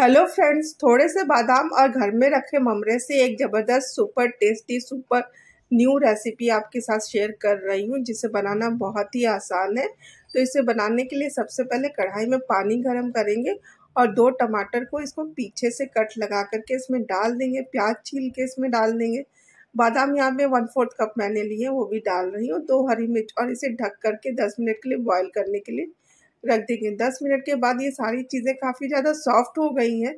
hello friends थोड़े से बादाम और घर में रखे ममरे से एक ज़बरदस्त super tasty super new recipe आपके साथ शेयर कर रही हूँ जिसे बनाना बहुत ही आसान है तो इसे बनाने के लिए सबसे पहले कढ़ाई में पानी गर्म करेंगे और दो टमाटर को इसको पीछे से कट लगा करके इसमें डाल देंगे प्याज छील के इसमें डाल देंगे बादाम यहाँ पे वन फोर्थ कप मैंने लिए वो भी डाल रही हूँ दो हरी मिर्च और इसे ढक करके दस मिनट के लिए बॉयल करने के लिए रख देंगे दस मिनट के बाद ये सारी चीज़ें काफ़ी ज़्यादा सॉफ्ट हो गई हैं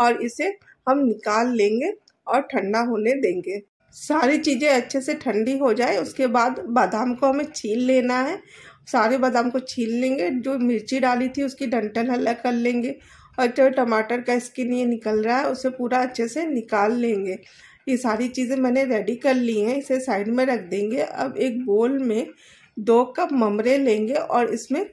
और इसे हम निकाल लेंगे और ठंडा होने देंगे सारी चीज़ें अच्छे से ठंडी हो जाए उसके बाद बादाम को हमें छील लेना है सारे बादाम को छील लेंगे जो मिर्ची डाली थी उसकी डंटल हल्ला कर लेंगे और जो टमाटर का स्किन ये निकल रहा है उसे पूरा अच्छे से निकाल लेंगे ये सारी चीज़ें मैंने रेडी कर ली हैं इसे साइड में रख देंगे अब एक बोल में दो कप ममरे लेंगे और इसमें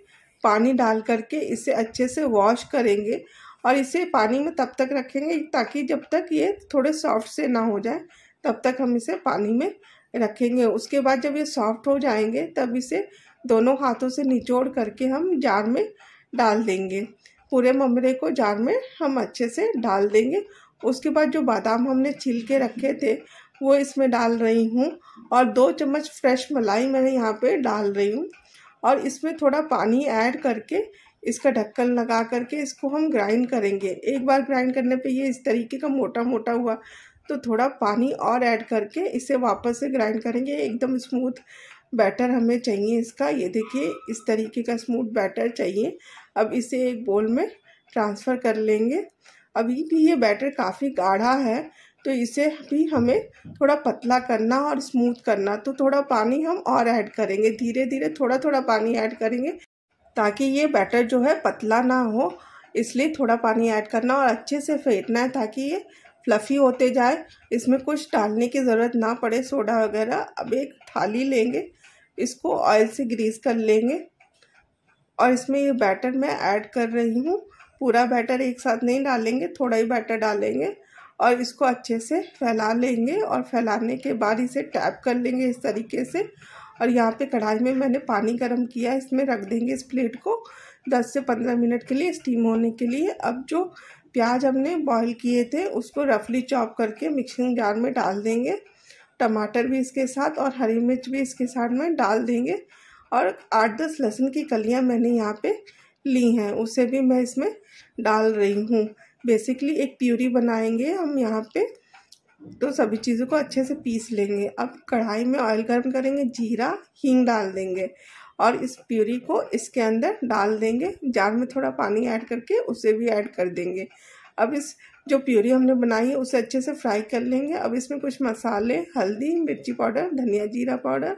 पानी डाल करके इसे अच्छे से वॉश करेंगे और इसे पानी में तब तक रखेंगे ताकि जब तक ये थोड़े सॉफ्ट से ना हो जाए तब तक हम इसे पानी में रखेंगे उसके बाद जब ये सॉफ्ट हो जाएंगे तब इसे दोनों हाथों से निचोड़ करके हम जार में डाल देंगे पूरे ममरे को जार में हम अच्छे से डाल देंगे उसके बाद जो बादाम हमने छील के रखे थे वो इसमें डाल रही हूँ और दो चम्मच फ्रेश मलाई मैंने यहाँ पे डाल रही हूँ और इसमें थोड़ा पानी ऐड करके इसका ढक्कन लगा करके इसको हम ग्राइंड करेंगे एक बार ग्राइंड करने पे ये इस तरीके का मोटा मोटा हुआ तो थोड़ा पानी और ऐड करके इसे वापस से ग्राइंड करेंगे एकदम स्मूथ बैटर हमें चाहिए इसका ये देखिए इस तरीके का स्मूथ बैटर चाहिए अब इसे एक बोल में ट्रांसफ़र कर लेंगे अभी भी ये बैटर काफ़ी गाढ़ा है तो इसे भी हमें थोड़ा पतला करना और स्मूथ करना तो थोड़ा पानी हम और ऐड करेंगे धीरे धीरे थोड़ा थोड़ा पानी ऐड करेंगे ताकि ये बैटर जो है पतला ना हो इसलिए थोड़ा पानी ऐड करना और अच्छे से फेंटना है ताकि ये फ्लफ़ी होते जाए इसमें कुछ डालने की ज़रूरत ना पड़े सोडा वगैरह अब एक थाली लेंगे इसको ऑयल से ग्रीस कर लेंगे और इसमें ये बैटर मैं ऐड कर रही हूँ पूरा बैटर एक साथ नहीं डालेंगे थोड़ा ही बैटर डालेंगे और इसको अच्छे से फैला लेंगे और फैलाने के बाद इसे टैप कर लेंगे इस तरीके से और यहाँ पे कढ़ाई में मैंने पानी गर्म किया इसमें रख देंगे इस प्लेट को 10 से 15 मिनट के लिए स्टीम होने के लिए अब जो प्याज हमने बॉईल किए थे उसको रफली चॉप करके मिक्सिंग जार में डाल देंगे टमाटर भी इसके साथ और हरी मिर्च भी इसके साथ में डाल देंगे और आठ दस लहसुन की कलियाँ मैंने यहाँ पर ली हैं उसे भी मैं इसमें डाल रही हूँ बेसिकली एक प्यूरी बनाएंगे हम यहाँ पे तो सभी चीज़ों को अच्छे से पीस लेंगे अब कढ़ाई में ऑयल गर्म करेंगे जीरा हींग डाल देंगे और इस प्यूरी को इसके अंदर डाल देंगे जार में थोड़ा पानी ऐड करके उसे भी ऐड कर देंगे अब इस जो प्यूरी हमने बनाई है उसे अच्छे से फ्राई कर लेंगे अब इसमें कुछ मसाले हल्दी मिर्ची पाउडर धनिया जीरा पाउडर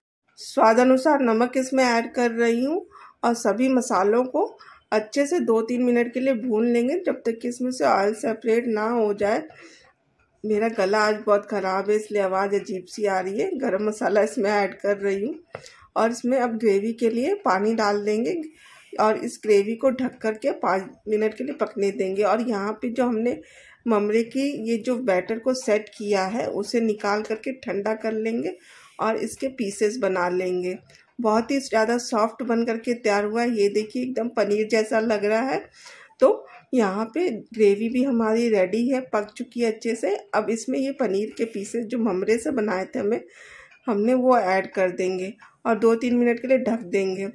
स्वाद अनुसार नमक इसमें ऐड कर रही हूँ और सभी मसालों को अच्छे से दो तीन मिनट के लिए भून लेंगे जब तक कि इसमें से ऑयल सेपरेट ना हो जाए मेरा गला आज बहुत ख़राब है इसलिए आवाज़ अजीब सी आ रही है गरम मसाला इसमें ऐड कर रही हूँ और इसमें अब ग्रेवी के लिए पानी डाल देंगे और इस ग्रेवी को ढक कर के पाँच मिनट के लिए पकने देंगे और यहाँ पे जो हमने ममरे की ये जो बैटर को सेट किया है उसे निकाल करके ठंडा कर लेंगे और इसके पीसेस बना लेंगे बहुत ही ज़्यादा सॉफ्ट बन करके तैयार हुआ है ये देखिए एकदम पनीर जैसा लग रहा है तो यहाँ पे ग्रेवी भी हमारी रेडी है पक चुकी है अच्छे से अब इसमें ये पनीर के पीसेस जो ममरे से बनाए थे हमें हमने वो ऐड कर देंगे और दो तीन मिनट के लिए ढक देंगे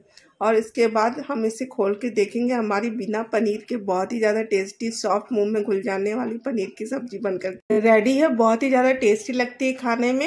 और इसके बाद हम इसे खोल के देखेंगे हमारी बिना पनीर के बहुत ही ज़्यादा टेस्टी सॉफ्ट मुंह में घुल जाने वाली पनीर की सब्जी बनकर रेडी है बहुत ही ज़्यादा टेस्टी लगती है खाने में